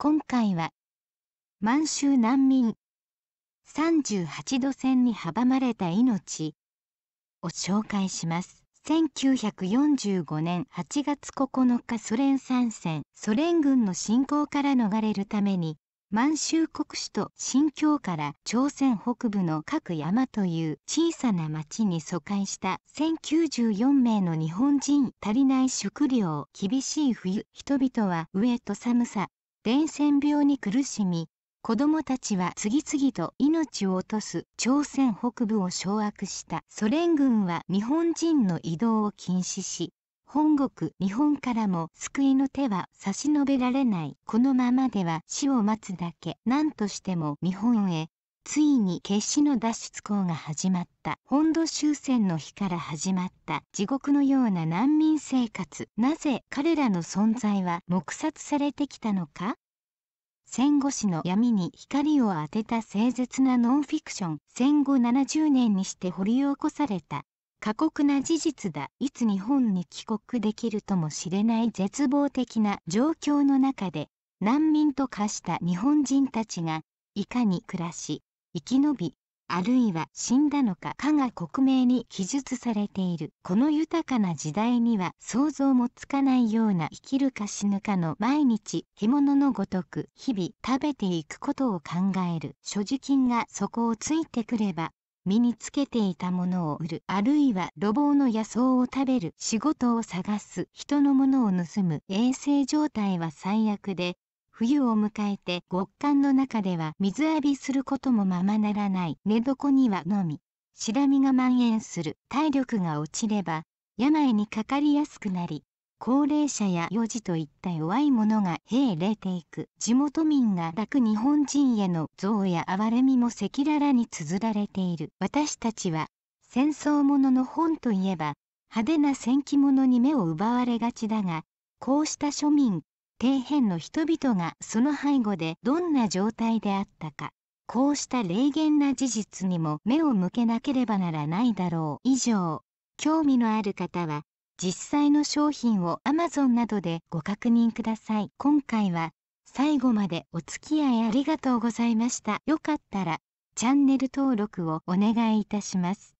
今回は満州難民38度線に阻まれた命を紹介します1945年8月9日ソ連参戦ソ連軍の侵攻から逃れるために満州国首都新疆から朝鮮北部の各山という小さな町に疎開した1094名の日本人足りない食料厳しい冬人々は飢えと寒さ伝染病に苦しみ子どもたちは次々と命を落とす朝鮮北部を掌握したソ連軍は日本人の移動を禁止し本国日本からも救いの手は差し伸べられないこのままでは死を待つだけ何としても日本へついに決死の脱出港が始まった。った本土終戦の日から始まった地獄のような難民生活なぜ彼らの存在は黙殺されてきたのか戦後史の闇に光を当てた誠実なノンフィクション戦後70年にして掘り起こされた過酷な事実だいつ日本に帰国できるともしれない絶望的な状況の中で難民と化した日本人たちがいかに暮らし生き延びあるいは死んだのかかが克明に記述されているこの豊かな時代には想像もつかないような生きるか死ぬかの毎日獣のごとく日々食べていくことを考える所持金が底をついてくれば身につけていたものを売るあるいは路傍の野草を食べる仕事を探す人のものを盗む衛生状態は最悪で冬を迎えて極寒の中では水浴びすることもままならない寝床にはのみ白みが蔓延する体力が落ちれば病にかかりやすくなり高齢者や幼児といった弱い者が兵れていく地元民が抱く日本人への憎悪や哀れみも赤裸々に綴られている私たちは戦争ものの本といえば派手な戦記物に目を奪われがちだがこうした庶民底辺の人々がその背後でどんな状態であったかこうした霊言な事実にも目を向けなければならないだろう以上興味のある方は実際の商品を Amazon などでご確認ください今回は最後までお付き合いありがとうございましたよかったらチャンネル登録をお願いいたします